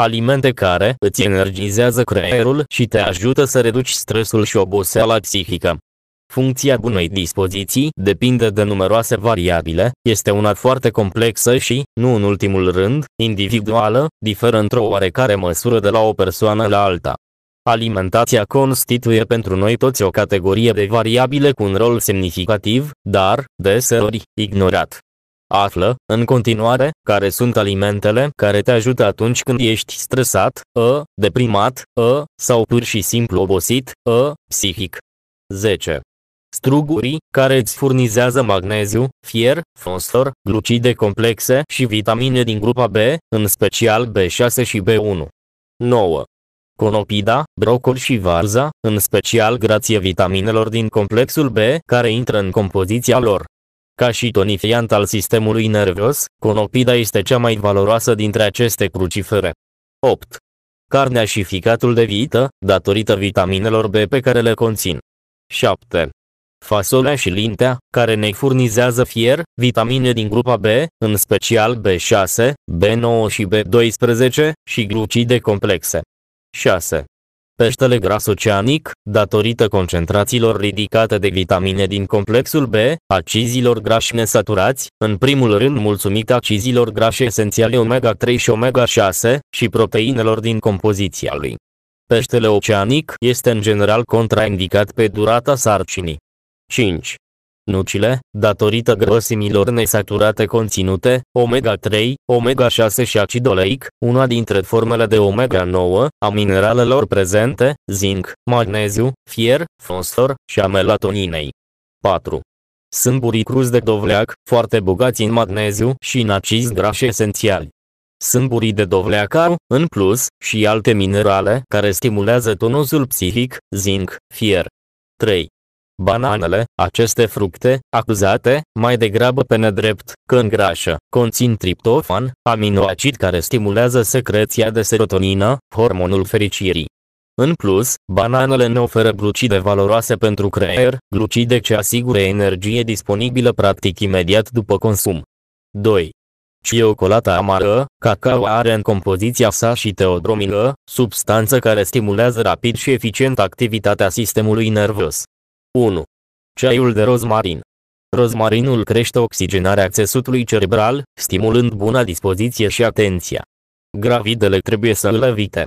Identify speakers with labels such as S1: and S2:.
S1: Alimente care îți energizează creierul și te ajută să reduci stresul și oboseala psihică. Funcția bunei dispoziții depinde de numeroase variabile, este una foarte complexă și, nu în ultimul rând, individuală, diferă într-o oarecare măsură de la o persoană la alta. Alimentația constituie pentru noi toți o categorie de variabile cu un rol semnificativ, dar, deseori, ignorat. Află, în continuare, care sunt alimentele care te ajută atunci când ești stresat, ă, deprimat, ă, sau pur și simplu obosit, ă, psihic. 10. Strugurii, care îți furnizează magneziu, fier, fosfor, glucide complexe și vitamine din grupa B, în special B6 și B1. 9. Conopida, brocol și varza, în special grație vitaminelor din complexul B care intră în compoziția lor. Ca și tonifiant al sistemului nervos, conopida este cea mai valoroasă dintre aceste crucifere. 8. Carnea și ficatul de vită, datorită vitaminelor B pe care le conțin. 7. Fasolea și lintea, care ne furnizează fier, vitamine din grupa B, în special B6, B9 și B12, și glucide complexe. 6. Peștele gras oceanic, datorită concentrațiilor ridicate de vitamine din complexul B, acizilor grași nesaturați, în primul rând mulțumit acizilor grași esențiale omega-3 și omega-6, și proteinelor din compoziția lui. Peștele oceanic este în general contraindicat pe durata sarcinii. 5 nucile, datorită grăsimilor nesaturate conținute, omega-3, omega-6 și acid oleic, una dintre formele de omega-9, a mineralelor prezente, zinc, magneziu, fier, fosfor și a melatoninei. 4. Sâmburii cruz de dovleac, foarte bogați în magneziu și în acizi grași esențiali. Sâmburii de dovleac au, în plus, și alte minerale care stimulează tonusul psihic, zinc, fier. 3. Bananele, aceste fructe, acuzate, mai degrabă pe nedrept, că îngrașă, conțin triptofan, aminoacid care stimulează secreția de serotonină, hormonul fericirii. În plus, bananele ne oferă glucide valoroase pentru creier, glucide ce asigură energie disponibilă practic imediat după consum. 2. Ciocolata amară, cacao are în compoziția sa și teodromină, substanță care stimulează rapid și eficient activitatea sistemului nervos. 1. Ceaiul de rozmarin. Rozmarinul crește oxigenarea țesutului cerebral, stimulând buna dispoziție și atenția. Gravidele trebuie să îl evite.